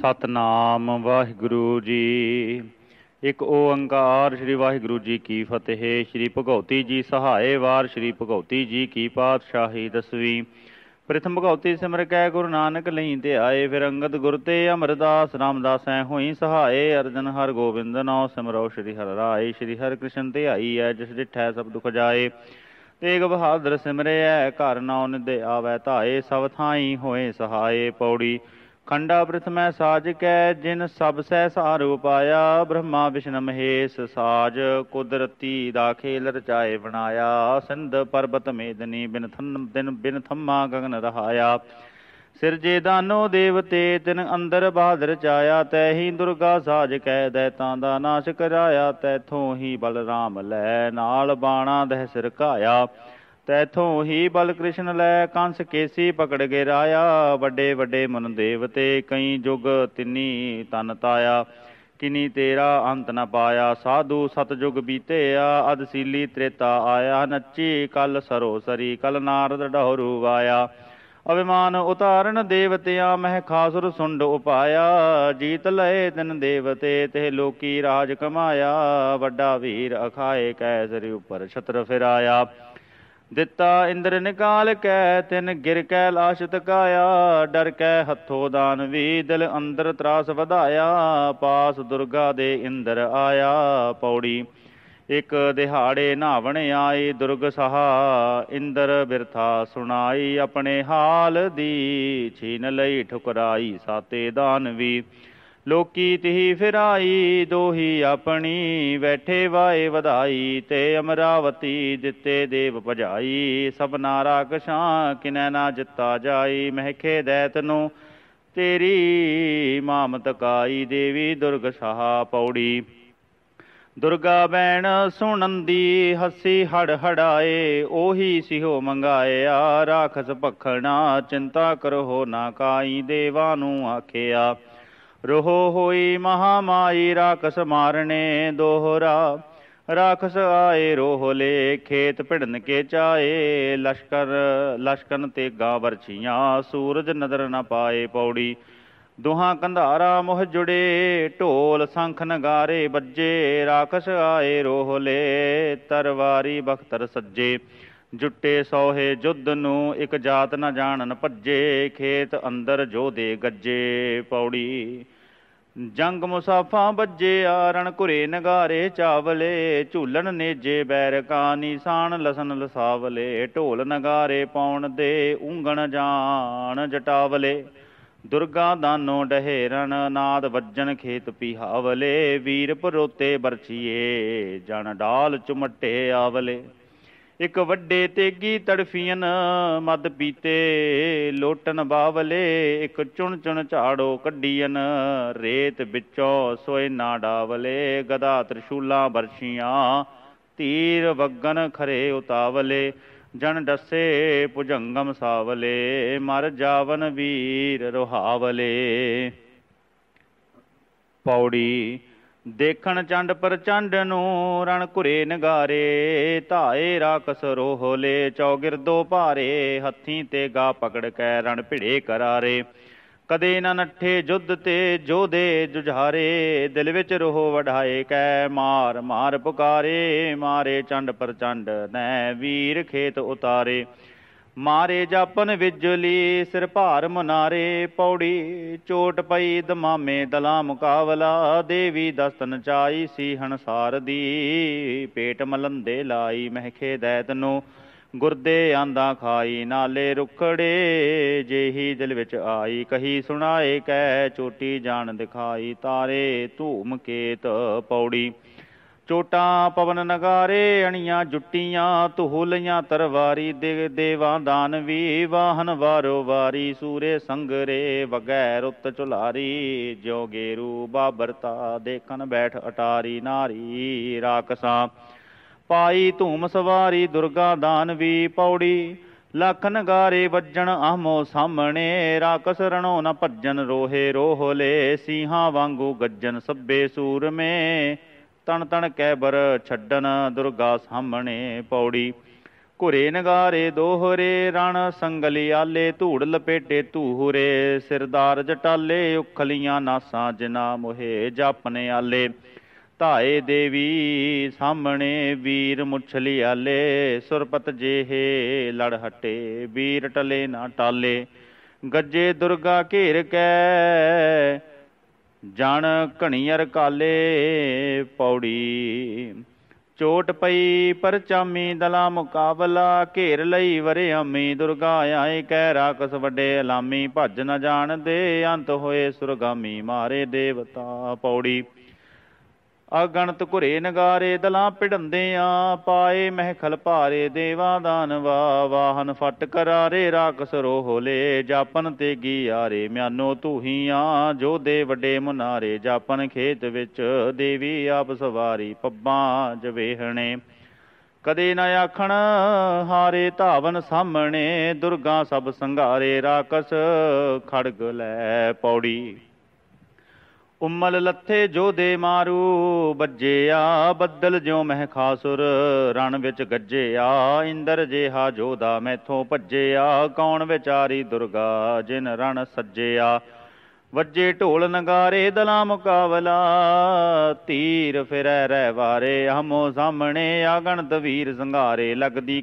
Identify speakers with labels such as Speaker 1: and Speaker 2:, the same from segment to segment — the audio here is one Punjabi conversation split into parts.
Speaker 1: ਸਤਨਾਮ ਵਾਹਿਗੁਰੂ ਜੀ ਇੱਕ ਓੰਕਾਰ ਸ੍ਰੀ ਵਾਹਿਗੁਰੂ ਜੀ ਕੀ ਫਤਿਹ ਸ੍ਰੀ ਭਗਉਤੀ ਜੀ ਸਹਾਏ ਵਾਰ ਸ੍ਰੀ ਭਗਉਤੀ ਜੀ ਕੀ ਪਾਤਸ਼ਾਹੀ ਦਸਵੀਂ ਪ੍ਰਥਮ ਭਗਉਤੀ ਸਿਮਰ ਕੈ ਗੁਰੂ ਨਾਨਕ ਲਈ ਤੇ ਆਏ ਫਿਰ ਅੰਗਦ ਗੁਰ ਤੇ ਅਮਰਦਾਸ ਰਾਮਦਾਸ ਐ ਹੋਈ ਸਹਾਏ ਅਰਜਨ ਹਰ ਗੋਬਿੰਦ ਨਾਮ ਸਿਮਰੋ ਸ੍ਰੀ ਹਰਿ ਰਾਏ ਸ੍ਰੀ ਹਰਿ ਕ੍ਰਿਸ਼ਨ ਤੇ ਆਈ ਐ ਜਿਸ ਡਿਠੈ ਸਭ ਦੁਖ ਜਾਏ ਤੇਗ ਬਹਾਦਰ ਐ ਘਰ ਨਾਉ ਨਿਦੇ ਆਵੈ ਧਾਏ ਸਭ ਥਾਈ ਹੋਏ ਸਹਾਏ ਪੌੜੀ ਖੰਡਾ ਪ੍ਰਥਮੈ ਸਾਜਕੈ ਜਿਨ ਸਭ ਸਹਿ ਸਾਰੂ ਪਾਇਆ ਬ੍ਰਹਮਾ ਵਿਸ਼ਨ ਮਹੇਸ਼ ਸਾਜ ਕੁਦਰਤੀ ਦਾ ਖੇਲ ਰਚਾਏ ਬਣਾਇਆ ਸਿੰਧ ਪਰਬਤ ਮੇਦਨੀ ਬਿਨ ਥਨ ਦਿਨ ਬਿਨ ਥੰਮਾ ਗਗਨ ਰਹਾਇਆ ਸਿਰਜੇ ਦਾਨੋ ਦੇਵਤੇ ਤਿਨ ਅੰਦਰ ਬਾਦਰ ਚਾਇਆ ਤੈ ਹੀ ਦੁਰਗਾ ਸਾਜ ਕਹਿ ਦੈਤਾਂ ਦਾ ਨਾਸ਼ ਕਰਾਇਆ ਤੈਥੋਂ ਹੀ ਬਲਰਾਮ ਲੈ ਨਾਲ ਬਾਣਾ ਦਹਿ ਸਿਰ ਕਾਇਆ ਤੈਥੋਂ ਹੀ ਬਲਕ੍ਰਿਸ਼ਨ ਲੈ ਕੰਸ ਕੇਸੀ ਪਕੜ ਕੇ ਰਾਇਆ ਵੱਡੇ ਵੱਡੇ ਮਨ ਦੇਵਤੇ ਕਈ ਜੁਗ ਤਿੰਨੀ ਤਨ ਤਾਇਆ ਕਿਨੀ ਤੇਰਾ ਅੰਤ ਨ ਪਾਇਆ ਸਾਧੂ ਸਤਜੁਗ ਅਦ ਅਦਸੀਲੀ ਤ੍ਰੇਤਾ ਆਇਆ ਨੱਚੀ ਕਲ ਸਰੋ ਸਰੀ ਕਲ ਨਾਰਦ ਡਹਰੂ ਆਇਆ ਅਭਿਮਾਨ ਉਤਾਰਨ ਦੇਵਤਿਆਂ ਮਹਿ ਖਾਸੁਰ ਸੁੰਡ ਉਪਾਇਆ ਜੀਤ ਲਏ ਦਿਨ ਦੇਵਤੇ ਤੇ ਲੋਕੀ ਰਾਜ ਕਮਾਇਆ ਵੱਡਾ ਵੀਰ ਅਖਾਏ ਕੈਸਰੀ ਉੱਪਰ ਛਤਰ ਫਿਰਾਇਆ ਦਿੱਤਾ ਇੰਦਰ ਨਿਕਾਲ ਕੈ ਤਿਨ ਗਿਰ ਕੈ ਲਾਸ਼ ਤਕਾਇਆ ਡਰ ਕੈ ਹੱਥੋ ਦਾਨ ਵੀ ਦਿਲ ਅੰਦਰ ਤਰਾਸ ਵਧਾਇਆ ਪਾਸ ਦੁਰਗਾ ਦੇ ਇੰਦਰ ਆਇਆ ਪੌੜੀ ਇਕ ਦਿਹਾੜੇ ਨਾਵਣ ਆਏ ਦੁਰਗ ਸਹਾ ਇੰਦਰ ਬਿਰਥਾ ਸੁਣਾਈ ਆਪਣੇ ਹਾਲ ਦੀ ਛੀਨ ਲਈ ਠੁਕਰਾਈ ਸਾਤੇ ਦਾਨ ਵੀ ਲੋਕੀ ਤਿਹੀ ਫਿਰਾਈ ਦੋਹੀ ਆਪਣੀ ਬੈਠੇ ਵਾਏ ਵਧਾਈ ਤੇ ਅਮਰਾਵਤੀ ਦਿੱਤੇ ਦੇਵ ਭਜਾਈ ਨਾਰਾ ਰਾਖਸ਼ਾਂ ਕਿਨੈ ਨਾ ਜਿੱਤਾ ਜਾਈ ਮਹਿਖੇ ਦੈਤ ਨੂੰ ਤੇਰੀ ਮਾਮਤ ਕਾਈ ਦੇਵੀ ਦੁਰਗ ਸਹਾ ਪੌੜੀ ਦੁਰਗਾ ਬੈਣ ਸੁਣੰਦੀ ਹੱਸੀ ਹੜ ਹੜਾਏ ਉਹੀ ਸਿਹੋ ਮੰਗਾਇਆ ਰਾਖਸ ਭਖਣਾ ਚਿੰਤਾ ਕਰੋ ਨਾ ਕਾਈ ਦੇਵਾਂ ਨੂੰ ਆਖਿਆ ਰਹੋ ਹੋਈ ਮਹਾਮਾਈ ਰਾਖਸ ਮਾਰਨੇ ਦੋਹਰਾ ਰਾਖਸ ਆਏ ਰੋਹਲੇ ਖੇਤ ਭਿੜਨ ਕੇ ਚਾਏ ਲਸ਼ਕਰ ਲਸ਼ਕਨ ਤੇ ਗਾਵਰ ਛੀਆਂ ਸੂਰਜ ਨਦਰ ਨਾ ਪਾਏ ਪੌੜੀ ਦੁਹਾਂ ਕੰਧਾਰਾ ਮੋਹ ਜੁੜੇ ਢੋਲ ਸੰਖ ਨਗਾਰੇ ਵੱਜੇ ਰਾਖਸ ਆਏ ਰੋਹਲੇ ਤਰਵਾਰੀ ਬਖਤਰ ਸੱਜੇ ਜੁੱਟੇ ਸੋਹੇ ਜੁੱਧ ਨੂੰ ਇੱਕ ਜਾਤ ਨਾ ਜਾਣਨ ਭੱਜੇ ਖੇਤ ਅੰਦਰ ਜੋ ਦੇ ਗੱਜੇ ਪੌੜੀ ਜੰਗ ਮੁਸਾਫਾ ਬੱਜੇ ਆਰਣ ਘੁਰੇ ਨਗਾਰੇ ਚਾਵਲੇ ਝੂਲਣ ਨੇਜੇ ਬੈਰ ਕਾਨੀ ਸਾਣ ਲਸਨ ਲਸਾਵਲੇ ਢੋਲ ਨਗਾਰੇ ਪਾਉਣ ਦੇ ਉਂਗਣ ਜਾਣ ਜਟਾਵਲੇ ਦੁਰਗਾ ਦਾਨੋ ਡਹੇਰਨ ਨਾਦ ਵੱਜਣ ਖੇਤ ਪੀਹਾਵਲੇ ਵੀਰ ਪਰੋਤੇ ਬਰਛੀਏ ਜਣ ਡਾਲ ਚੁਮਟੇ ਆਵਲੇ ਇਕ ਵੱਡੇ ਤੇਗੀ ਤੜਫੀਆਂ ਮਦ ਪੀਤੇ ਲੋਟਨ ਬਾਵਲੇ ਇਕ ਚੁਣ ਚੁਣ ਝਾੜੋ ਕੱਢੀਆਂ ਰੇਤ ਵਿੱਚੋਂ ਸੋਏ ਨਾ ਡਾਵਲੇ ਗਦਾ ਤ੍ਰਿਸ਼ੂਲਾ ਵਰਸ਼ੀਆਂ ਤੀਰ ਵਗਨ ਖਰੇ ਉਤਾਵਲੇ ਜਨ ਦੱਸੇ ਭੁਜੰਗਮ ਸਾਵਲੇ ਮਰ ਜਾਵਨ ਵੀਰ ਰੋਹਾਵਲੇ ਪੌੜੀ ਦੇਖਣ ਚੰਡ ਪ੍ਰਚੰਡ ਨੂੰ ਰਣ ਘੁਰੇ ਨਗਾਰੇ ਧਾਏ ਰਾਕਸ ਰੋਹਲੇ ਚੌਗਿਰਦੋ ਭਾਰੇ ਹੱਥੀ ਤੇ ਗਾ ਪਕੜ ਕੇ ਰਣ ਭਿੜੇ ਕਰਾਰੇ ਕਦੇ ਨਾ ਨੱਠੇ ਜੁੱਧ ਤੇ ਜੋਦੇ ਜੁਝਾਰੇ ਦਿਲ ਵਿੱਚ ਰੋਹ ਵਢਾਏ ਕੈ ਮਾਰ ਮਾਰ ਪੁਕਾਰੇ ਮਾਰੇ ਚੰਡ ਪ੍ਰਚੰਡ ਨੈ ਵੀਰ ਖੇਤ ਉਤਾਰੇ ਮਾਰੇ ਜਾਪਨ ਵਿਜਲੀ ਸਿਰ ਭਾਰ ਮਨਾਰੇ ਪੌੜੀ ਚੋਟ ਪਈ ਦਮਾਮੇ ਦਲਾ ਮੁਕਾਵਲਾ ਦੇਵੀ ਦਸਤਨ ਚਾਈ ਸੀ ਹਣਸਾਰ ਦੀ ਪੇਟ ਮਲੰਦੇ ਲਾਈ ਮਹਿਖੇ ਦੈਤ ਨੂੰ ਗੁਰਦੇ ਆਂਦਾ ਖਾਈ ਨਾਲੇ ਰੁਖੜੇ ਜੇਹੀ ਦਿਲ ਵਿੱਚ ਆਈ ਕਹੀ ਸੁਣਾਏ ਕੈ ਚੋਟੀ ਜਾਣ ਦਿਖਾਈ ਤਾਰੇ ਧੂਮ ਕੇਤ ਪੌੜੀ ਚੋਟਾਂ ਪਵਨ ਨਗਾਰੇ ਅਣੀਆਂ ਜੁੱਟੀਆਂ ਤੁਹੂਲੀਆਂ ਤਰਵਾਰੀ ਦੇ ਦੇਵਾਂ ਦਾਨ ਵੀ ਵਾਹਨ ਵਾਰੋ ਵਾਰੀ ਸੂਰੇ ਸੰਗਰੇ ਵਗੈ ਰੁੱਤ ਚੁਲਾਰੀ ਜੋਗੇ ਰੂ ਬਾਬਰਤਾ ਦੇਖਣ ਬੈਠ ਅਟਾਰੀ ਨਾਰੀ ਰਾਕਸਾਂ ਪਾਈ ਧੂਮ ਸਵਾਰੀ ਦੁਰਗਾ ਦਾਨ ਵੀ ਪੌੜੀ ਲੱਖ ਨਗਾਰੇ ਵੱਜਣ ਆਮੋ ਸਾਹਮਣੇ ਰਾਕਸ ਰਣੋ ਨ ਭੱਜਣ ਰੋਹੇ ਰੋਹਲੇ ਸੀਹਾਂ ਵਾਂਗੂ ਗੱਜਣ ਸੱਬੇ ਸੂਰਮੇ ਤਣ ਤਣ ਕੈ ਬਰ ਛੱਡਨ ਦੁਰਗਾ ਸਾਹਮਣੇ ਪੌੜੀ ਘੁਰੇ ਨਗਾਰੇ ਦੋਹਰੇ ਰਣ ਸੰਗਲੀ ਆਲੇ ਧੂੜ ਲਪੇਟੇ ਧੂਹਰੇ ਸਿਰਦਾਰ ਜਟਾਲੇ ਉਖਲੀਆਂ ਨਾਸਾਂ ਜਿਨਾ ਮੋਹੇ ਜਾਪਨੇ ਆਲੇ ਧਾਏ ਦੇਵੀ ਸਾਹਮਣੇ ਵੀਰ ਮੁਛਲੀ ਆਲੇ ਸੁਰਪਤ ਜੇਹੇ ਲੜ ਹਟੇ ਵੀਰ ਟਲੇ ਨਾ ਟਾਲੇ ਗੱਜੇ ਦੁਰਗਾ ਘੇਰ ਕੈ ਜਣ ਘਣੀਅਰ ਕਾਲੇ ਪੌੜੀ ਚੋਟ ਪਈ ਪਰਚਾਮੀ ਦਲਾ ਮੁਕਾਬਲਾ ਘੇਰ ਲਈ ਵਰਿਆਮੀ ਦੁਰਗਾ ਆਏ ਕਹਿ ਰਾਕਸ ਵੱਡੇ ਅਲਾਮੀ ਭੱਜ ਨ ਜਾਣਦੇ ਅੰਤ ਹੋਏ ਸੁਰਗਾਮੀ ਮਾਰੇ ਦੇਵਤਾ ਪੌੜੀ ਅਗਣਤ ਘੁਰੇ ਨਗਾਰੇ ਦਲਾਂ ਪਿੜੰਦੇ ਆ ਪਾਏ ਮਹਿਖਲ ਭਾਰੇ ਦੇਵਾ ਦਾਨਵਾ ਵਾਹਨ ਫਟ ਕਰਾਰੇ ਰਾਖਸ ਰੋਹਲੇ ਜਾਪਨ ਤੇ ਗਿਆਰੇ ਮਿਆਨੋ ਆ ਜੋ ਦੇ ਵੱਡੇ ਮੁਨਾਰੇ ਜਾਪਨ ਖੇਤ ਵਿੱਚ ਦੇਵੀ ਆਪ ਸਵਾਰੀ ਪੱਬਾਂ ਜਵੇਹਣੇ ਕਦੇ ਨਾ ਆਖਣ ਹਾਰੇ ਧਾਵਨ ਸਾਹਮਣੇ ਦੁਰਗਾ ਸਭ ਸੰਘਾਰੇ ਰਾਕਸ ਖੜਗ ਲੈ ਪੌੜੀ ਉਮਲ ਲੱਥੇ ਜੋ ਦੇ ਮਾਰੂ ਬੱਜਿਆ ਬੱਦਲ ਜਿਉ ਮਹਿ ਖਾਸੁਰ ਰਣ ਵਿੱਚ ਗੱਜਿਆ ਇੰਦਰ ਜਿਹਾ ਜੋਦਾ ਮੈਥੋਂ ਭੱਜਿਆ ਕੌਣ ਵਿਚਾਰੀ ਦੁਰਗਾ ਜਿਨ ਰਣ ਸੱਜਿਆ ਵੱਜੇ ਢੋਲ ਨਗਾਰੇ ਦਲਾ ਮੁਕਾਵਲਾ ਤੀਰ ਫਿਰੈ ਰਹਿ ਵਾਰੇ ਹਮੋ ਸਾਹਮਣੇ ਆਗਣ ਦਵੀਰ ਸੰਘਾਰੇ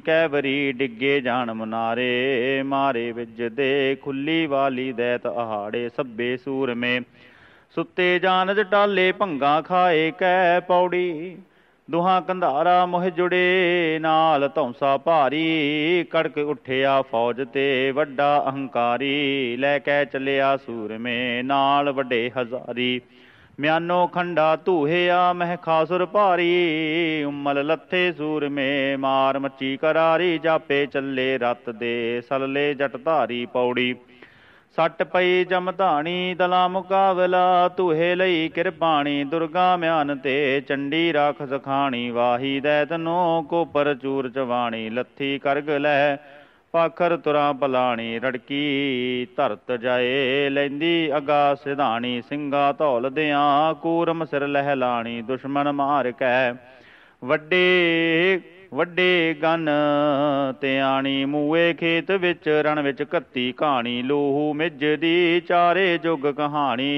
Speaker 1: ਕਹਿ ਬਰੀ ਡਿੱਗੇ ਜਾਣ ਮਨਾਰੇ ਮਾਰੇ ਵਿੱਚ ਦੇ ਖੁੱਲੀ ਵਾਲੀ ਦੇਤ ਆਹਾੜੇ ਸੱਬੇ ਸੂਰਮੇ ਸੁੱਤੇ ਜਾਣਦ ਟਾਲੇ ਭੰਗਾ ਖਾਏ ਕੈ ਪੌੜੀ ਦੁਹਾ ਕੰਧਾਰਾ ਮੋਹ ਜੁੜੇ ਨਾਲ ਧੌਂਸਾ ਭਾਰੀ ਕੜਕ ਉੱਠਿਆ ਫੌਜ ਤੇ ਵੱਡਾ ਅਹੰਕਾਰੀ ਲੈ ਕੇ ਚੱਲਿਆ ਸੂਰਮੇ ਨਾਲ ਵੱਡੇ ਹਜ਼ਾਰੀ ਮਿਆਨੋ ਖੰਡਾ ਧੂਹਿਆ ਮਹਿ ਖਾਸੁਰ ਭਾਰੀ ਉਮਲ ਲੱਥੇ ਸੂਰਮੇ ਮਾਰ ਮੱਚੀ ਕਰਾਰੀ ਜਾਪੇ ਚੱਲੇ ਰਤ ਦੇ ਸਲਲੇ ਜਟ ਧਾਰੀ ਪੌੜੀ ਸੱਟ ਪਈ ਜਮ ਧਾਣੀ ਦਲਾ ਮੁਕਾਵਲਾ ਤੂਹੇ ਲਈ ਕਿਰਪਾਣੀ ਦੁਰਗਾ ਮਿਆਨ ਤੇ ਚੰਡੀ ਰਾਖ ਸਖਾਣੀ ਵਾਹੀ ਦੈਤ ਨੋ ਕੋ ਪਰਚੂਰ ਚਵਾਣੀ ਲੱਥੀ ਕਰਗ ਲੈ ਪਾਖਰ ਤੁਰਾ ਪਲਾਣੀ ਰੜਕੀ ਧਰਤ ਜਾਏ ਲੈਂਦੀ ਅਗਾ ਸਿਧਾਣੀ ਸਿੰਘਾ ਧੌਲ ਦਿਆਂ ਕੂਰਮ ਸਿਰ ਲਹਿਲਾਣੀ ਦੁਸ਼ਮਣ ਮਾਰ ਕੈ ਵੱਡੇ ਵੱਡੇ ਗਨ ਧਿਆਣੀ ਮੂਏ ਖੇਤ ਵਿੱਚ ਰਣ ਵਿੱਚ ਕੱਤੀ ਕਹਾਣੀ ਲੋਹੂ ਮਿੱਜ ਦੀ ਚਾਰੇ ਜੁਗ ਕਹਾਣੀ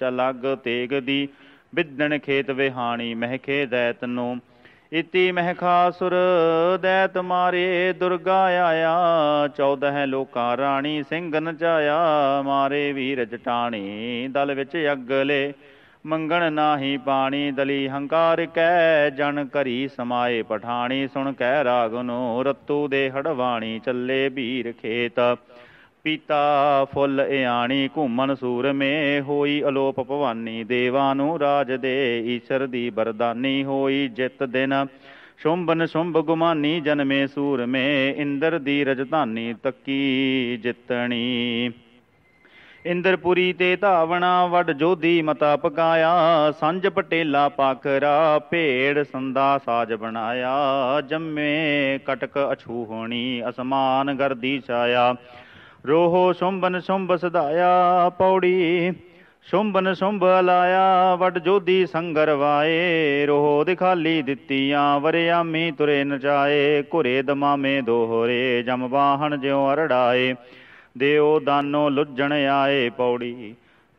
Speaker 1: ਚਲਗ ਤੇਗ ਦੀ ਵਿਦਣ ਖੇਤ ਵਿਹਾਣੀ ਮਹਿਕੇ ਦੈਤ ਨੂੰ ਇਤੀ ਮਹਿਖਾਸੁਰ ਦੈਤ ਮਾਰੇ ਦੁਰਗਾ ਆਇਆ 14 ਲੋਕਾਂ ਰਾਣੀ ਸਿੰਘ ਨਚਾਇਆ ਮਾਰੇ ਵੀਰ ਜਟਾਣੀ ਦਲ ਵਿੱਚ ਅਗਲੇ ਮੰਗਣ ਨਾਹੀ ਪਾਣੀ ਦਲੀ ਹੰਕਾਰ ਕੈ ਜਨ ਕਰੀ ਸਮਾਏ ਪਠਾਣੀ ਸੁਣ ਕੈ ਰਾਗਨੋ ਰਤੂ ਦੇ ਹੜਵਾਣੀ ਚੱਲੇ ਵੀਰ ਖੇਤ ਪੀਤਾ ਫੁੱਲ ਇਆਣੀ ਘੁੰਮਣ ਸੂਰ ਮੇ ਹੋਈ ਅਲੋਪ ਭਵਾਨੀ ਦੇਵਾਂ ਨੂੰ ਰਾਜ ਦੇ ਈਸ਼ਰ ਦੀ ਬਰਦਾਨੀ ਹੋਈ ਜਿੱਤ ਦਿਨ ਸ਼ੁੰਭਨ ਸ਼ੁੰਭ ਗੁਮਾਨੀ ਜਨਮੇ ਸੂਰ ਮੇ ਇੰਦਰ ਦੀ ਰਜਧਾਨੀ ਤੱਕੀ ਜਿੱਤਣੀ ਇੰਦਰਪੁਰੀ ਤੇ ਧਾਵਣਾ ਵਡ ਜੋਧੀ ਮਤਾ ਪਕਾਇਆ ਸੰਜ ਪਟੇਲਾ ਪਾਖਰਾ ਭੇੜ ਸੰਦਾ ਸਾਜ ਬਣਾਇਆ ਜੰਮੇ ਕਟਕ ਅਛੂ ਹੋਣੀ ਅਸਮਾਨ ਗਰਦੀ ਛਾਇਆ ਰੋਹੋ ਸੁੰਬਨ ਸੁੰਬ ਸਦਾਇਆ ਪੌੜੀ ਸੁੰਬਨ ਸੁੰਬ ਲਾਇਆ ਵਡ ਜੋਦੀ ਸੰਗਰ ਵਾਏ ਰੋਹ ਦਿਖਾਲੀ ਦਿੱਤੀਆਂ ਵਰਿਆਮੀ ਤੁਰੇ ਨਚਾਏ ਘੁਰੇ ਦਮਾਮੇ ਦੋਹਰੇ ਜਮ ਬਾਹਣ ਜਿਉ ਅਰੜਾਏ ਦਿਓ ਦਾਨੋ ਲੁੱਜਣ ਆਏ ਪੌੜੀ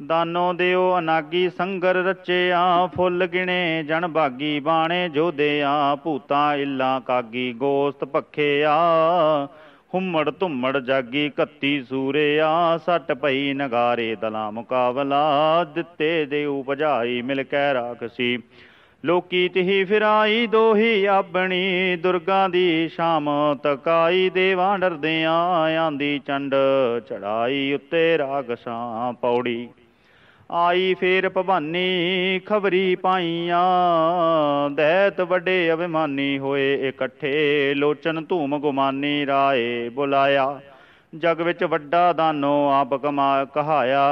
Speaker 1: ਦਾਨੋ ਦਿਓ ਅਨਾਗੀ ਸੰਗਰ ਰਚਿਆ ਫੁੱਲ ਗਿਣੇ ਜਨ ਬਾਗੀ ਬਾਣੇ ਜੋਦਿਆ ਭੂਤਾ ਇਲਾ ਕਾਗੀ ਗੋਸਤ ਪੱਖਿਆ ਹੁਮੜ ਧੁੰਮੜ ਜਾਗੀ ਕੱਤੀ ਸੂਰਿਆ ਸੱਟ ਪਈ ਨਗਾਰੇ ਦਲਾ ਮੁਕਾਬਲਾ ਦਿੱਤੇ ਦੇ ਉਪਜਾਈ ਮਿਲ ਕੈ ਰਾਖਸੀ ਲੋਕੀ ਤਹੀ ਫਿਰਾਈ ਦੋਹੀ ਆਪਣੀ ਦੁਰਗਾ ਦੀ ਸ਼ਾਮ ਤਕਾਈ ਦੇਵਾਂ ਡਰਦਿਆਂ ਆਂਦੀ ਚੰਡ ਚੜਾਈ ਉੱਤੇ ਰਾਗ ਸਾਂ ਪੌੜੀ ਆਈ ਫੇਰ ਭਵਾਨੀ ਖਬਰੀ ਪਾਈਆਂ ਦੈਤ ਵੱਡੇ ਅਭਿਮਾਨੀ ਹੋਏ ਇਕੱਠੇ ਲੋਚਨ ਧੂਮ ਗੁਮਾਨੀ ਰਾਏ ਬੁਲਾਇਆ ਜਗ ਵਿੱਚ ਵੱਡਾ ਦਾਨੋ ਆਪ ਕਮਾ ਕਹਾਇਆ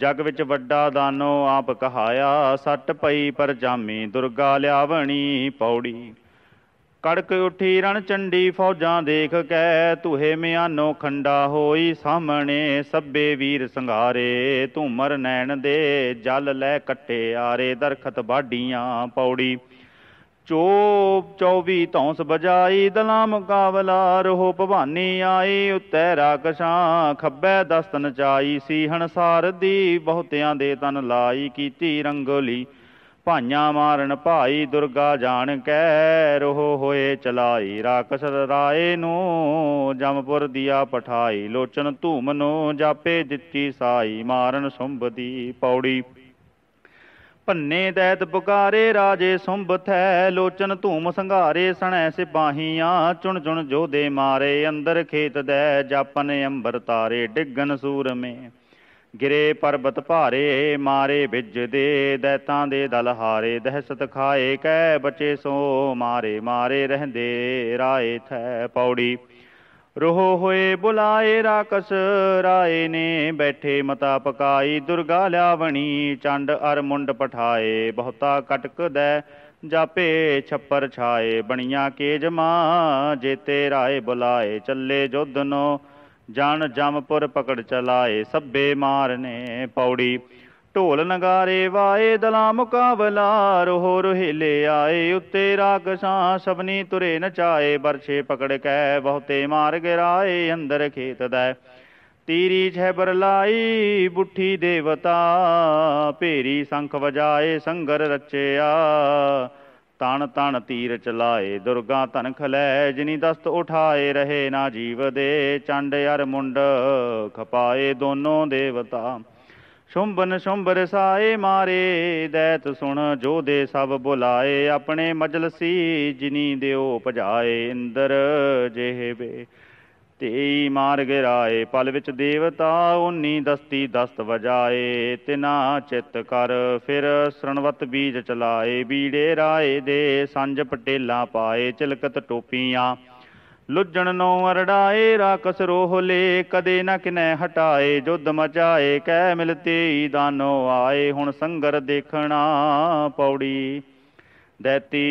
Speaker 1: ਜਗ ਵਿੱਚ ਵੱਡਾ ਦਾਨੋ ਆਪ ਕਹਾਇਆ ਸੱਟ ਪਈ ਪਰ ਜਾਮੀ ਦੁਰਗਾ ਲਿਆਵਣੀ ਪੌੜੀ ਕੜਕ ਉਠੀ ਰਣ ਚੰਡੀ ਫੌਜਾਂ ਦੇਖ ਕੇ ਤੁਹੇ ਮਿਆਨੋ ਖੰਡਾ ਹੋਈ ਸਾਹਮਣੇ ਸੱਬੇ ਵੀਰ ਸੰਘਾਰੇ ਧੂਮਰ ਨੈਣ ਦੇ ਜਲ ਲੈ ਕੱਟੇ ਆਰੇ ਦਰਖਤ ਬਾਡੀਆਂ ਪੌੜੀ ਚੋਪ ਚੌਵੀ ਧੌਂਸ ਬਜਾਈ ਦਲਾ ਮੁਕਾਬਲਾ ਰੋ ਭਵਾਨੀ ਆਈ ਉੱਤੇ ਰਾਕਸ਼ਾਂ ਖੱਬੈ ਦਸਤਨ ਚਾਈ ਸੀਹਣ ਦੀ ਬਹੁਤਿਆਂ ਦੇ ਤਨ ਲਾਈ ਕੀਤੀ ਰੰਗੋਲੀ ਭਾਈਆਂ ਮਾਰਨ ਭਾਈ ਦੁਰਗਾ ਜਾਣ ਕੈ ਰੋ ਹੋਏ ਚਲਾਈ ਰਾਕਸ਼ ਰਾਏ ਨੂੰ ਜਮਪੁਰ ਦੀਆ ਪਠਾਈ ਲੋਚਨ ਧੂਮ ਨੂੰ ਜਾਪੇ ਦਿੱਤੀ ਸਾਈ ਮਾਰਨ ਸੁੰਭਦੀ ਪੌੜੀ ਭੰਨੇ ਦੈਤ ਪੁਕਾਰੇ ਰਾਜੇ ਥੈ ਲੋਚਨ ਧੂਮ ਸੰਘਾਰੇ ਸਣੈ ਸਿਪਾਹੀਆਂ ਚੁਣ ਚੁਣ ਜੋਦੇ ਮਾਰੇ ਅੰਦਰ ਖੇਤ ਦੈ ਜਾਪਨ ਅੰਬਰ ਤਾਰੇ ਡਿੱਗਨ ਸੂਰਮੇ ਗਿਰੇ ਪਰਬਤ ਭਾਰੇ ਮਾਰੇ ਵਿਜ ਦੇ ਦੈਤਾਂ ਦੇ ਦਲ ਹਾਰੇ ਦਹਿਸਤ ਖਾਏ ਕੈ ਬਚੇ ਸੋ ਮਾਰੇ ਮਾਰੇ ਰਹਿੰਦੇ ਰਾਏ ਥੈ ਪੌੜੀ ਰੋਹ ਹੋਏ ਬੁਲਾਏ ਰਾਕਸ ਰਾਏ ਨੇ ਬੈਠੇ ਮਤਾ ਪਕਾਈ ਦੁਰਗਾ ਲਿਆਵਣੀ ਚੰਡ ਅਰ ਮੁੰਡ ਪਠਾਏ ਬਹੁਤਾ ਕਟਕਦੈ ਜਾਪੇ ਛੱਪਰ ਛਾਏ ਬਣੀਆਂ ਕੇ ਜਮਾ ਜੇਤੇ ਰਾਏ ਬੁਲਾਏ ਚੱਲੇ ਜੁਧ ਨੋ ਜਾਣ ਜਮਪੁਰ ਪਕੜ ਚਲਾਏ ਸੱਬੇ ਮਾਰਨੇ ਪੌੜੀ ਢੋਲ ਨਗਾਰੇ ਵਾਏ ਦਲਾ ਮੁਕਾਬਲਾ ਰੋ ਰੋਹਿਲੇ ਆਏ ਉੱਤੇ ਸਾ ਸਭਨੀ ਤੁਰੇ ਨਚਾਏ ਬਰਛੇ ਪਕੜ ਕੇ ਬਹੁਤੇ ਮਾਰ ਗਿਰਾਏ ਅੰਦਰ ਖੇਤ ਦਾ ਤੀਰੀ ਛੈਬਰ ਲਾਈ ਬੁੱਠੀ ਦੇਵਤਾ ਭੇਰੀ ਸੰਖ ਵਜਾਏ ਸੰਗਰ ਰਚਿਆ ਤਣ ਤਣ ਤੀਰ ਚਲਾਏ ਦੁਰਗਾ ਤਨ ਖਲੈ ਜਿਨੀ ਦਸਤ ਉਠਾਏ ਰਹੇ ਨਾ ਜੀਵ ਦੇ ਚੰਡ ਅਰ ਮੁੰਡ ਖਪਾਏ ਦੋਨੋਂ ਦੇਵਤਾ ਸ਼ੁੰਭਨ ਸ਼ੁੰਭ ਰਸਾਏ ਮਾਰੇ ਦੈਤ ਸੁਣ ਜੋ ਦੇ ਸਭ ਬੁਲਾਏ ਆਪਣੇ ਮਜਲਸੀ ਜਿਨੀ ਦਿਓ ਭਜਾਏ ਇੰਦਰ ਜਿਹਵੇ ਤੇਈ ਮਾਰਗ ਰਾਏ ਪਲ ਵਿੱਚ ਦੇਵਤਾ ਉਨੀ ਦਸਤੀ ਦਸਤ ਵਜਾਏ ਤਿਨਾ ਚਿਤ ਕਰ ਫਿਰ ਸਰਣਵਤ ਬੀਜ ਚਲਾਏ ਬੀੜੇ ਰਾਏ ਦੇ ਸੰਜ ਪਟੇਲਾ ਪਾਏ ਚਿਲਕਤ ਟੋਪੀਆਂ ਲੁੱਜਣ ਨੋ ਅਰੜਾਏ ਰਾਕਸ ਰੋਹਲੇ ਕਦੇ ਨਾ ਕਿਨੈ ਹਟਾਏ ਜੁਦ ਮਚਾਏ ਕਹਿ ਮਿਲਤੇ ਦਾਨੋ ਆਏ ਹੁਣ ਸੰਗਰ ਦੇਖਣਾ ਪੌੜੀ ਦੈਤੀ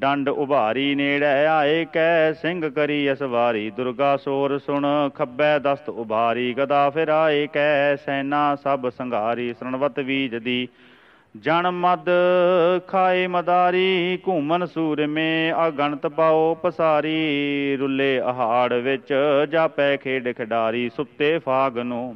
Speaker 1: ਡੰਡ ਉਭਾਰੀ ਨੇੜੇ ਆਏ ਕਹਿ ਸਿੰਘ ਕਰੀ ਅਸਵਾਰੀ ਦੁਰਗਾ ਸੋਰ ਸੁਣ ਖੱਬੈ ਦਸਤ ਉਭਾਰੀ ਗਦਾ ਫਿਰਾਏ ਕਹਿ ਸੈਨਾ ਸਭ ਸੰਘਾਰੀ ਸਰਣਵਤ ਵੀ ਜਦੀ ਜਣ ਮਦ ਖਾਏ ਮਦਾਰੀ ਘੂਮਨ ਸੂਰਮੇ ਅਗਣਤ ਪਾਓ ਪਸਾਰੀ ਰੁੱਲੇ ਆਹਾੜ ਵਿੱਚ ਜਾਪੈ ਖੇਡ ਖਿਡਾਰੀ ਸੁੱਤੇ ਫਾਗ ਨੂੰ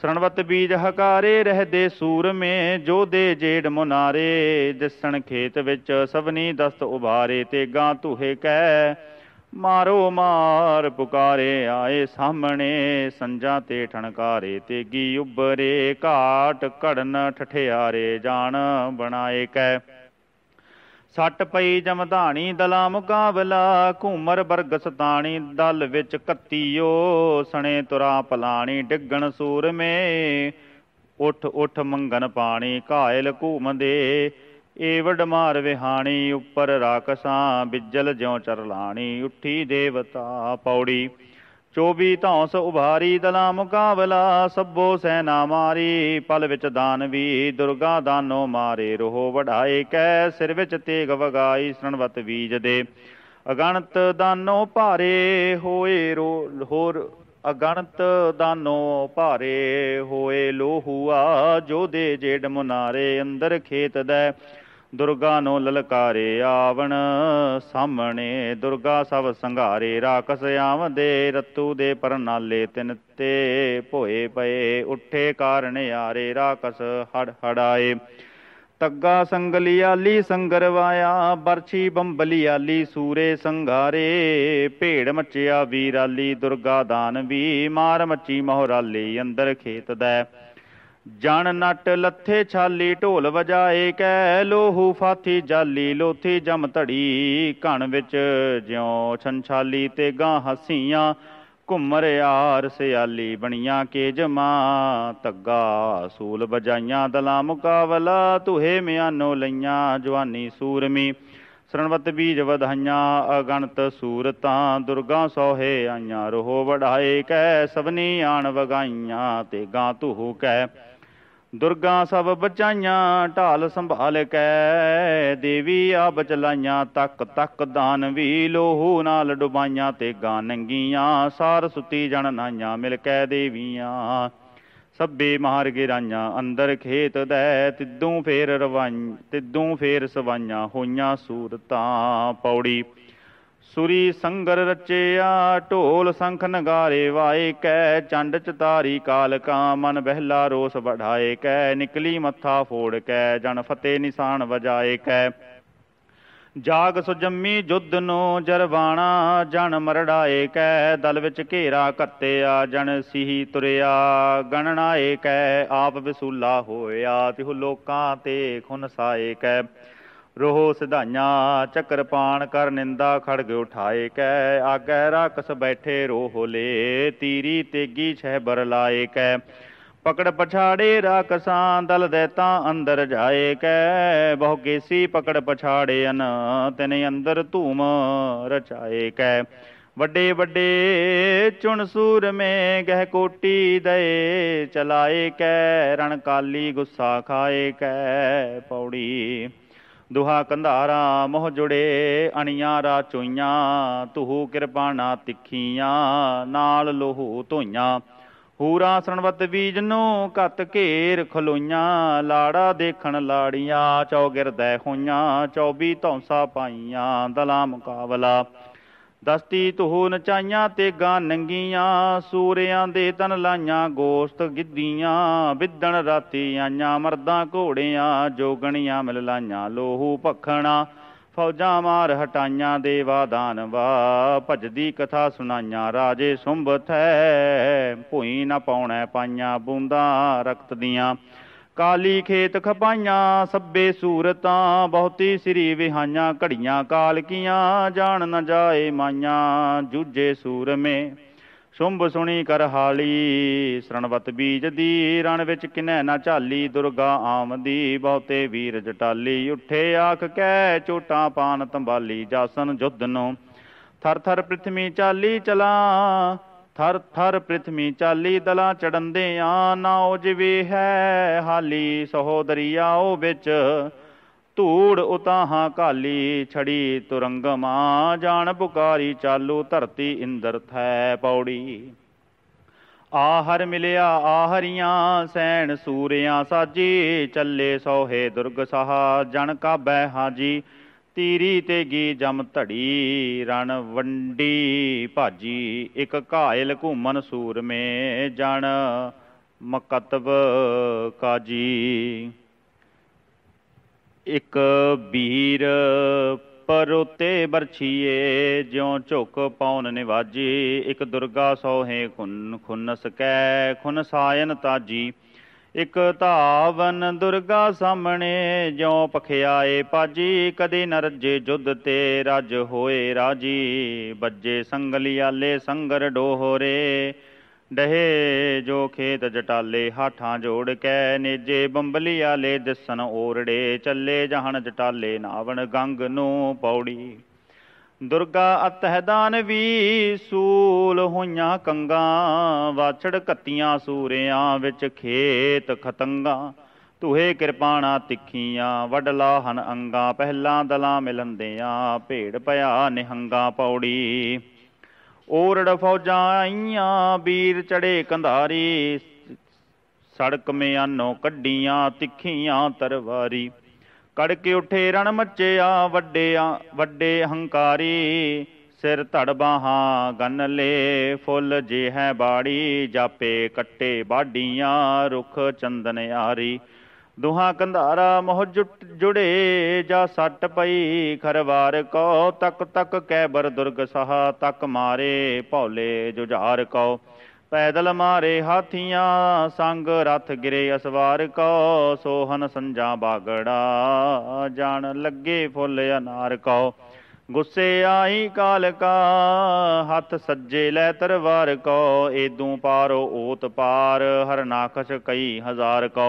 Speaker 1: ਸਰਣਵਤ ਬੀਜ ਹਕਾਰੇ ਰਹਦੇ ਸੂਰਮੇ ਜੋ ਦੇ ਜੇੜ ਮੁਨਾਰੇ ਦਿਸਣ ਖੇਤ ਵਿੱਚ ਸਭਨੀ ਦਸਤ ਉਭਾਰੇ ਤੇਗਾ ਤੁਹੇ ਧੂਹੇ ਕੈ ਮਾਰੋ ਮਾਰ ਪੁਕਾਰੇ ਆਏ ਸਾਹਮਣੇ ਸੰਜਾ ਤੇ ਠਣਕਾਰੇ ਤੇਗੀ ਉਬਰੇ ਘਾਟ ਕੜਨ ਠਠਿਆਰੇ ਜਾਣ ਬਣਾਏ ਕੈ ਸੱਟ ਪਈ ਜਮਧਾਣੀ ਦਲਾ ਮੁਕਾਬਲਾ ਘੂਮਰ ਬਰਗਸ ਤਾਣੀ ਦਲ ਵਿੱਚ ਕੱਤੀਓ ਸਣੇ ਤੁਰਾ ਪਲਾਣੀ ਡਿੱਗਣ ਸੂਰਮੇ ਉਠ ਉਠ ਮੰਗਨ ਪਾਣੀ ਘਾਇਲ ਘੂਮਦੇ ਏਵਡ ਮਾਰ ਵਿਹਾਣੀ ਉੱਪਰ ਰਾਕਸਾਂ ਬਿਜਲ ਜਿਉ ਚਰਲਾਣੀ ਉੱਠੀ ਦੇਵਤਾ ਪੌੜੀ 24 ਧੌਂਸ ਉਭਾਰੀ ਦਲਾ ਮੁਕਾਬਲਾ ਸਭੋ ਸੈਨਾ ਮਾਰੀ ਪਲ ਵਿੱਚ ਦਾਨਵੀ ਦੁਰਗਾ ਦਾਨੋ ਮਾਰੇ ਰੋਹ ਵਢਾਏ ਕੈ ਸਿਰ ਵਿੱਚ ਤੇਗ ਵਗਾਈ ਸਣਵਤ ਬੀਜ ਦੇ ਅਗਣਤ ਦਾਨੋ ਭਾਰੇ ਹੋਏ ਰੋ ਹੋਰ ਅਗਣਤ ਦਾਨੋ ਭਾਰੇ ਹੋਏ ਲੋਹੂਆ ਜੋ ਦੇ ਜੇਡ ਮੁਨਾਰੇ ਅੰਦਰ ਖੇਤ ਦੇ ਦੁਰਗਾ ਨੂੰ ਲਲਕਾਰੇ ਆਵਣ ਸਾਹਮਣੇ ਦੁਰਗਾ ਸਭ ਸੰਘਾਰੇ ਰਾਕਸ ਆਵਦੇ ਰਤੂ ਦੇ ਪਰਨਾਲੇ ਤਿਨ ਤੇ ਭੋਏ ਪਏ ਉੱਠੇ ਕਾਰਣ ਆਰੇ ਰਾਕਸ ਹੜ ਹੜਾਏ ਤੱਗਾ ਸੰਗਲੀਆਲੀ ਸੰਗਰਵਾਇਆ ਬਰਛੀ ਬੰਬਲੀਆਲੀ ਸੂਰੇ ਸੰਘਾਰੇ ਭੇੜ ਮੱਚਿਆ ਵੀਰਾਲੀ ਦੁਰਗਾ ਦਾਨ ਵੀ ਮਾਰ ਮੱਚੀ ਮਹੋਰਾਲੀ ਅੰਦਰ ਖੇਤ ਦਾ ਜਣ ਨਟ ਲੱਥੇ ਛਾਲੀ ਢੋਲ ਵਜਾਏ ਕੈ ਲੋਹੂ ਫਾਥੀ ਜਾਲੀ ਲੋਥੀ ਜਮ ਧੜੀ ਘਣ ਵਿੱਚ ਜਿਉ ਛਨਛਾਲੀ ਤੇ ਗਾਂ ਹਸੀਆਂ ਘੁੰਮਰ ਯਾਰ ਸਿਆਲੀ ਬਣੀਆਂ ਕੇ ਜਮਾ ਤੱਗਾ ਸੂਲ ਵਜਾਈਆਂ ਦਲਾ ਮੁਕਾਵਲਾ ਤੁਹੇ ਮਿਆਨੋ ਲਈਆਂ ਜਵਾਨੀ ਸੂਰਮੀ ਸਰਣਵਤ ਬੀਜ ਵਧਾਈਆਂ ਅਗਣਤ ਸੂਰਤਾਂ ਦੁਰਗਾ ਸੋਹੇ ਆਈਆਂ ਰੋਹ ਵਢਾਏ ਕੈ ਸਭਨੀ ਆਣ ਵਗਾਈਆਂ ਤੇ ਗਾਂ ਤੂਹ ਕੈ ਦੁਰਗਾ ਸਭ ਬਚਾਈਆਂ ਢਾਲ ਸੰਭਾਲ ਕੈ ਦੇਵੀ ਆ ਬਚਲਾਈਆਂ ਤੱਕ ਤੱਕ ਵੀ ਲੋਹੂ ਨਾਲ ਡੁਬਾਈਆਂ ਤੇ ਨੰਗੀਆਂ ਸਾਰ ਸੁਤੀ ਜਣ ਨਾਈਆਂ ਮਿਲ ਕੈ ਦੇਵੀਆਂ ਸੱਬੇ ਮਹਾਰਗੇ ਰਾਈਆਂ ਅੰਦਰ ਖੇਤ ਦੈ ਤਿੱਦੂ ਫੇਰ ਰਵਾਈ ਤਿੱਦੂ ਫੇਰ ਸਵਾਈਆਂ ਹੋਈਆਂ ਸੂਰਤਾਂ ਪੌੜੀ ਸੁਰੀ ਸੰਗਰ ਰਚਿਆ ਢੋਲ ਸੰਖ ਨਗਾਰੇ ਵਾਏ ਕੈ ਚੰਡ ਚਤਾਰੀ ਕਾਲ ਕਾ ਮਨ ਬਹਿਲਾ ਰੋਸ ਵਢਾਏ ਕੈ ਨਿਕਲੀ ਮੱਥਾ ਫੋੜ ਕੈ ਜਨ ਫਤੇ ਨਿਸ਼ਾਨ ਵਜਾਏ ਕੈ ਜਾਗ ਸੁਜੰਮੀ ਜੁੱਧ ਨੋ ਜਰਵਾਣਾ ਜਨ ਮਰੜਾਏ ਕੈ ਦਲ ਵਿੱਚ ਘੇਰਾ ਕੱਤਿਆ ਜਨ ਸਿਹੀ ਤੁਰਿਆ ਗਣਨਾਏ ਕੈ ਆਪ ਵਿਸੂਲਾ ਹੋਇਆ ਤਿਹ ਲੋਕਾਂ ਤੇ ਖੁਨਸਾਏ ਕੈ ਰੋਹ ਸਿਧਾਈਆਂ ਪਾਣ ਕਰ ਨਿੰਦਾ ਖੜਗ ਉਠਾਏ ਕੈ ਆਗੈ ਰਕਸ ਬੈਠੇ ਰੋਹ ਲੇ ਤੀਰੀ ਤੇਗੀ ਛਹਿ ਬਰ ਲਾਏ ਕੈ ਪਕੜ ਪਛਾੜੇ ਰਕਸਾਂ ਦਲ ਦੇ ਤਾਂ ਅੰਦਰ ਜਾਏ ਕੈ ਬਹੁ ਕੇਸੀ ਪਕੜ ਪਛਾੜੇ ਅਨ ਤਨੇ ਅੰਦਰ ਧੂਮ ਰਚਾਏ ਕੈ ਵੱਡੇ ਵੱਡੇ ਚੁਣ ਸੂਰ ਮੇ ਗਹਿ ਕੋਟੀ ਦਏ ਚਲਾਏ ਕੈ ਰਣ ਕਾਲੀ ਗੁੱਸਾ ਖਾਏ ਕੈ ਪੌੜੀ ਦੁਹਾ ਕੰਧਾਰਾ ਮੋਹ ਜੁੜੇ ਅਣੀਆਂ ਰਾ ਚੋਈਆਂ ਕਿਰਪਾ ਕਿਰਪਾਣਾ ਤਿੱਖੀਆਂ ਨਾਲ ਲੋਹੂ ਧੋਈਆਂ ਹੂਰਾ ਸਰਨਵਤ ਬੀਜ ਨੂੰ ਕਤ ਘੇਰ ਖਲੋਈਆਂ ਲਾੜਾ ਦੇਖਣ ਲਾੜੀਆਂ ਚੌਗਿਰਦੈ ਹੋਈਆਂ 24 ਧੌਂਸਾ ਪਾਈਆਂ ਦਲਾ ਮੁਕਾਬਲਾ ਦਸਤੀ ਧੋ ਨਚਾਈਆਂ ਤੇ ਗਾਂ ਨੰਗੀਆਂ ਸੂਰਿਆਂ ਦੇ ਤਨ ਲਾਈਆਂ ਗੋਸ਼ਤ ਗਿੱਦੀਆਂ ਵਿਦਣ ਰਾਤੀ ਆਈਆਂ ਮਰਦਾਂ ਘੋੜਿਆਂ ਜੋਗਣੀਆਂ ਮਿਲ ਲਾਈਆਂ ਲੋਹੂ ਭਖਣਾ ਫੌਜਾਂ ਮਾਰ ਹਟਾਈਆਂ ਦੇਵਾ ਦਾਨਵਾ ਭਜਦੀ ਕਥਾ ਸੁਣਾਈਆਂ ਰਾਜੇ ਸੁੰਭਥੈ ਭੁਈ ਨਾ ਪਾਉਣਾ ਪਾਈਆਂ ਬੂੰਦਾ ਰਕਤ ਦੀਆਂ ਕਾਲੀ ਖੇਤ ਖਪਾਈਆਂ ਸੱਬੇ ਸੂਰਤਾਂ ਬਹੁਤੀ ਸ੍ਰੀ ਵਿਹਾਈਆਂ ਘੜੀਆਂ ਕਾਲ ਕੀਆਂ ਜਾਣ ਨ ਜਾਏ ਮਾਈਆਂ ਜੂਜੇ ਸੂਰਮੇ ਸੁੰਭ ਸੁਣੀ ਕਰ ਹਾਲੀ ਸਰਣਵਤ ਬੀਜ ਦੀ ਰਣ ਵਿੱਚ ਕਿਨੈ ਨਾ ਝਾਲੀ ਦੁਰਗਾ ਆਮਦੀ ਬਹੁਤੇ ਵੀਰ ਜਟਾਲੀ ਉੱਠੇ ਆਖ ਕੈ ਚੋਟਾਂ ਪਾਨ ਤੰਬਾਲੀ ਜਾਸਨ ਜੁੱਧ ਨੂੰ ਥਰ ਥਰ ਪ੍ਰithvi ਚਾਲੀ ਚਲਾ ਥਰ ਥਰ ਪ੍ਰithmi ਚਾਲੀ ਦਲਾਂ ਚੜੰਦੇ ਆ ਨਾ ਉਹ ਜਿਵੇਂ ਹੈ ਹਾਲੀ ਸਹੋ ਉਹ ਵਿੱਚ ਧੂੜ ਉਤਾਹਾਂ ਕਾਲੀ ਛੜੀ ਤੁਰੰਗਮਾ ਜਾਣ ਪੁਕਾਰੀ ਚਾਲੂ ਧਰਤੀ ਇੰਦਰ ਥੈ ਪੌੜੀ ਆਹਰ ਮਿਲਿਆ ਆਹਰੀਆਂ ਸੈਣ ਸੂਰਿਆਂ ਸਾਜੀ ਚੱਲੇ ਸੋਹੇ ਦੁਰਗ ਸਹਾ ਜਣ ਕਾਬੈ ਹਾਜੀ ਤੀਰੀ ਤੇ ਗੀ ਜਮ ਧੜੀ ਰਣ ਵੰਡੀ ਭਾਜੀ ਇੱਕ ਘਾਇਲ ਘੁੰਮਨ ਸੂਰਮੇ ਜਣ ਮਕਤਬ ਕਾਜੀ ਇੱਕ ਬੀਰ ਪਰੋਤੇ ਬਰਛੀਏ ਜਿਉ ਝੁਕ ਪਾਉਣ ਨਿਵਾਜੀ ਇੱਕ ਦੁਰਗਾ ਸੋਹੇ ਖੁੰਨ ਖੁੰਨਸ ਕੈ ਖੁੰਨ ਸਾਇਨ ਤਾਜੀ ਇਕ ਧਾਵਨ ਦੁਰਗਾ ਸਾਹਮਣੇ ਜਿਉ ਪਖਿਆਏ ਪਾਜੀ ਕਦੇ ਨਰਜੇ ਜੁਦ ਤੇ ਰਜ ਹੋਏ ਰਾਜੀ ਬੱਜੇ ਸੰਗਲਿਆਲੇ ਸੰਗਰ ਡੋਹਰੇ ਡਹੇ ਜੋ ਖੇਤ ਜਟਾਲੇ ਹਾਠਾਂ ਜੋੜ ਕੇ ਨੇਜੇ ਬੰਬਲੀਆਲੇ ਦਿਸਨ ਓਰੜੇ ਚੱਲੇ ਜਹਣ ਜਟਾਲੇ ਨਾਵਣ ਗੰਗ ਨੂੰ ਪੌੜੀ ਦੁਰਗਾ ਅਤਹਿਦਾਨ ਵੀ ਸੂਲ ਹੋਈਆਂ ਕੰਗਾ ਵਾਛੜ ਕੱਤੀਆਂ ਸੂਰਿਆਂ ਵਿੱਚ ਖੇਤ ਖਤੰਗਾ ਤੁਹੇ ਕਿਰਪਾਣਾ ਤਿੱਖੀਆਂ ਵੱਡ ਹਨ ਅੰਗਾ ਪਹਿਲਾਂ ਦਲਾਂ ਮਿਲੰਦਿਆਂ ਭੇੜ ਭਿਆ ਨਿਹੰਗਾ ਪੌੜੀ ਓਰੜ ਫੌਜਾਂ ਆਈਆਂ ਵੀਰ ਚੜੇ ਕੰਧਾਰੀ ਸੜਕ ਮੇ ਅਨੋ ਕੱਢੀਆਂ ਤਿੱਖੀਆਂ ਤਰਵਾਰੀ ਕੜਕੇ ਉਠੇ ਰਣ ਮੱਚਿਆ ਵੱਡਿਆ ਵੱਡੇ ਹੰਕਾਰੀ ਸਿਰ ਧੜ ਬਾਹਾਂ ਗਨ ਲੇ ਫੁੱਲ ਜੇ ਹੈ ਬਾੜੀ ਜਾਪੇ ਕੱਟੇ ਬਾਡੀਆਂ ਰੁਖ ਚੰਦਨ ਆਰੀ ਦੁਹਾ ਕੰਧਾਰਾ ਮੋਹ ਜੁਟ ਜੁੜੇ ਜਾ ਸੱਟ ਪਈ ਖਰਵਾਰ ਕੋ ਤੱਕ ਤੱਕ ਕੈਬਰ ਦੁਰਗ ਸਹਾ ਤੱਕ ਮਾਰੇ ਭੌਲੇ ਜੁਝਾਰ ਕੋ ਪੈਦਲ ਮਾਰੇ ਹਾਥੀਆਂ ਸੰਗ ਰਥ ਗਿਰੇ ਅਸਵਾਰ ਕੋ ਸੋਹਨ ਸੰਜਾ ਬਾਗੜਾ ਜਾਣ ਲੱਗੇ ਫੁੱਲ ਅਨਾਰ ਕੋ ਗੁੱਸੇ ਆਈ ਕਾਲ ਕਾ ਹੱਥ ਸੱਜੇ ਲੈ ਤਰਵਾਰ ਕੋ ਏਦੂ ਪਾਰੋ ਓਤ ਪਾਰ ਹਰਨਾਕਸ਼ ਕਈ ਹਜ਼ਾਰ ਕੋ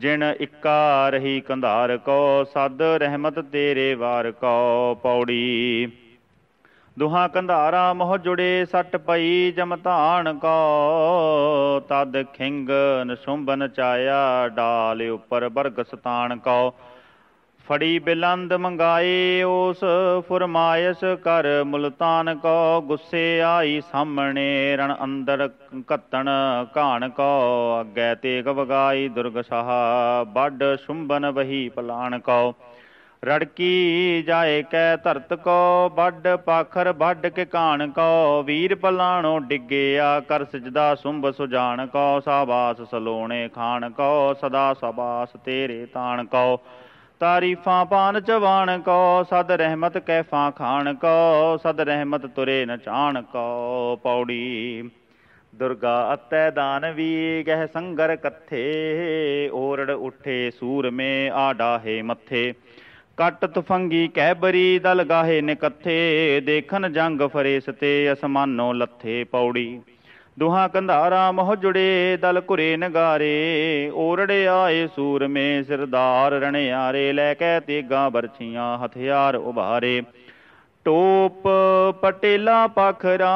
Speaker 1: ਜਿਣ ਇੱਕਾ ਰਹੀ ਕੰਧਾਰ ਕੋ ਸਦ ਰਹਿਮਤ ਤੇਰੇ ਵਾਰ ਕੋ ਪੌੜੀ ਦੁਹਾਂ ਕੰਧਾਰਾ ਮੋਹ ਜੁੜੇ ਸੱਟ ਪਈ ਜਮ ਧਾਨ ਕੋ ਤਦ ਖਿੰਗ ਨਸੁੰਬਨ ਚਾਇਆ ਡਾਲ ਉੱਪਰ ਬਰਗ ਸਤਾਨ ਕੋ ਫੜੀ ਬਿਲੰਦ ਮੰਗਾਏ ਉਸ ਫਰਮਾਇਸ਼ ਕਰ ਮੁਲਤਾਨ ਕੋ ਗੁੱਸੇ ਆਈ ਸਾਹਮਣੇ ਰਣ ਅੰਦਰ ਕੱਤਣ ਘਾਣ ਕੋ ਅੱਗੇ ਤੇਗ ਵਗਾਈ ਦੁਰਗ ਸਹਾ ਵੱਡ ਸੁੰਬਨ ਵਹੀ ਪਲਾਣ ਕੋ ਰੜਕੀ ਜਾਏ ਕੈ ਧਰਤ ਕੋ ਵੱਡ ਪਾਖਰ ਵੱਡ ਕੇ ਕਾਣ ਕੋ ਵੀਰ ਪਲਾਣੋ ਡਿੱਗਿਆ ਕਰ ਸਜਦਾ ਸੁੰਭ ਸੁਜਾਨ ਕੋ ਸਾਬਾਸ ਸਲੋਣੇ ਖਾਣ ਕੋ ਸਦਾ ਸਬਾਸ ਤੇਰੇ ਤਾਣ ਕੋ ਤਾਰੀਫਾਂ ਪਾਨ ਚਵਾਣ ਕੋ ਸਦ ਰਹਿਮਤ ਕੈਫਾਂ ਖਾਣ ਕੋ ਸਦ ਰਹਿਮਤ ਤੁਰੇ ਨਚਾਣ ਕੋ ਪੌੜੀ ਦੁਰਗਾ ਅਤੈ ਦਾਨਵੀ ਗਹਿ ਸੰਗਰ ਕੱਥੇ ਓਰੜ ਉਠੇ ਸੂਰਮੇ ਆਡਾਹੇ ਮੱਥੇ ਕਟ ਤਫੰਗੀ ਕਹਿ ਬਰੀ ਦਲ ਗਾਹੇ ਨਿਕੱਥੇ ਦੇਖਨ ਜੰਗ ਫਰੇਸ ਤੇ ਅਸਮਾਨੋਂ ਲੱਥੇ ਪੌੜੀ ਦੁਹਾ ਕੰਧਾਰਾ ਮੋਹ ਜੁੜੇ ਦਲ ਘੁਰੇ ਨਗਾਰੇ ਓਰੜੇ ਆਏ ਸੂਰਮੇ ਸਰਦਾਰ ਰਣਿਆਰੇ ਲੈ ਕੇ ਤੇਗਾ ਬਰਛੀਆਂ ਹਥਿਆਰ ਉਭਾਰੇ ਟੋਪ ਪਟੇਲਾ ਪਖਰਾ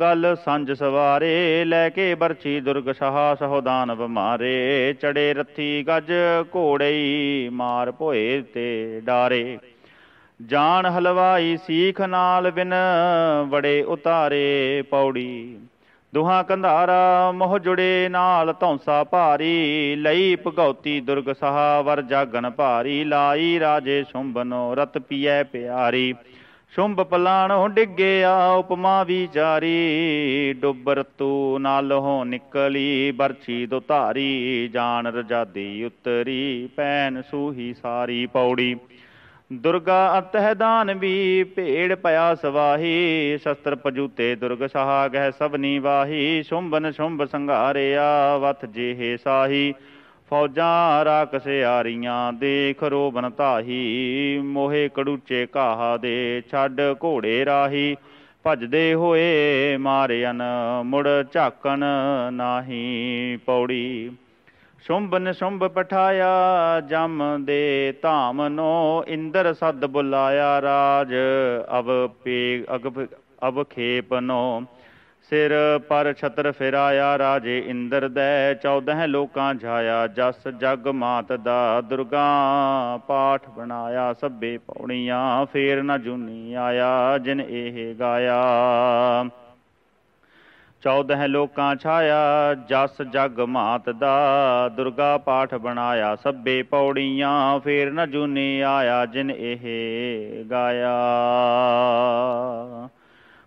Speaker 1: ਗੱਲ ਸੰਜ ਸਵਾਰੇ ਲੈ ਕੇ ਬਰਛੀ ਦੁਰਗ ਸਹਾ ਸਹੋਦਾਨ ਬਿਮਾਰੇ ਚੜੇ ਰੱਥੀ ਗੱਜ ਘੋੜਈ ਮਾਰ ਭੋਏ ਤੇ ਡਾਰੇ ਜਾਨ ਹਲਵਾਈ ਸੀਖ ਨਾਲ ਬਿਨ ਬੜੇ ਉਤਾਰੇ ਪੌੜੀ ਦੁਹਾ ਕੰਧਾਰਾ ਮੋਹ ਜੁੜੇ ਨਾਲ ਧੌਂਸਾ ਭਾਰੀ ਲਈ ਭਗਉਤੀ ਦੁਰਗ ਸਹਾ ਵਰ ਜਾਗਨ ਭਾਰੀ ਲਾਈ ਰਾਜੇ ਸੁੰਬਨੋ ਰਤ ਪੀਐ ਪਿਆਰੀ ਸ਼ੁੰਭ ਪਲਾਣੋ ਡਿੱਗਿਆ ਉਪਮਾ ਵਿਚਾਰੀ ਡੁੱਬਰ ਤੂ ਨਾਲ ਹੋ ਨਿਕਲੀ ਬਰਛੀ ਦੁਤਾਰੀ ਜਾਣ ਰਜਾਦੀ ਉਤਰੀ ਪੈਨ ਸੂਹੀ ਸਾਰੀ ਪੌੜੀ ਦੁਰਗਾ ਅਤਹਿ ਵੀ ਭੇੜ ਪਿਆ ਸਵਾਹੀ ਸ਼ਸਤਰ ਪਜੂਤੇ ਦੁਰਗ ਸਹਾਗਹਿ ਸਭਨੀ ਵਾਹੀ ਸ਼ੁੰਭਨ ਸ਼ੁੰਭ ਸੰਘਾਰਿਆ ਵਤ ਜੇਹੇ ਸਾਹੀ ਫੌਜਾਂ ਰਾਖਸ ਆਰੀਆਂ ਦੇਖ ਰੋਬਨ ਧਾਹੀ ਮੋਹੇ ਕੜੂਚੇ ਕਾਹਾ ਦੇ ਛੱਡ ਘੋੜੇ ਰਾਹੀ ਭਜਦੇ ਹੋਏ ਮਾਰਿਆਨ ਮੁੜ ਝਾਕਣ ਨਾਹੀ ਪੌੜੀ ਸ਼ੁੰਭ ਪਠਾਇਆ ਜਮ ਦੇ ਧਾਮ ਨੋ ਇੰਦਰ ਸਦ ਬੁਲਾਇਆ ਰਾਜ ਅਬ ਪੇ ਅਗਬ ਅਬ ਖੇਪਨੋ ਸਿਰ ਪਰ ਛਤਰ ਫਿਰਾਇਆ ਰਾਜੇ ਇੰਦਰ ਦੇ 14 ਲੋਕਾਂ ਝਾਇਆ ਜਸ ਜਗ ਮਾਤ ਦਾ ਦੁਰਗਾ ਪਾਠ ਬਣਾਇਆ ਸਭੇ ਪੌਣੀਆਂ ਫੇਰ ਨਾ ਜੁਨੀ ਆਇਆ ਜਿਨ ਇਹ ਗਾਇਆ 14 ਲੋਕਾਂ ਛਾਇਆ ਜਸ ਜਗ ਮਾਤ ਦਾ ਦੁਰਗਾ ਪਾਠ ਬਣਾਇਆ ਸਭੇ ਪੌੜੀਆਂ ਫੇਰ ਨਾ ਜੁਨੀ ਆਇਆ ਜਿਨ ਇਹ ਗਾਇਆ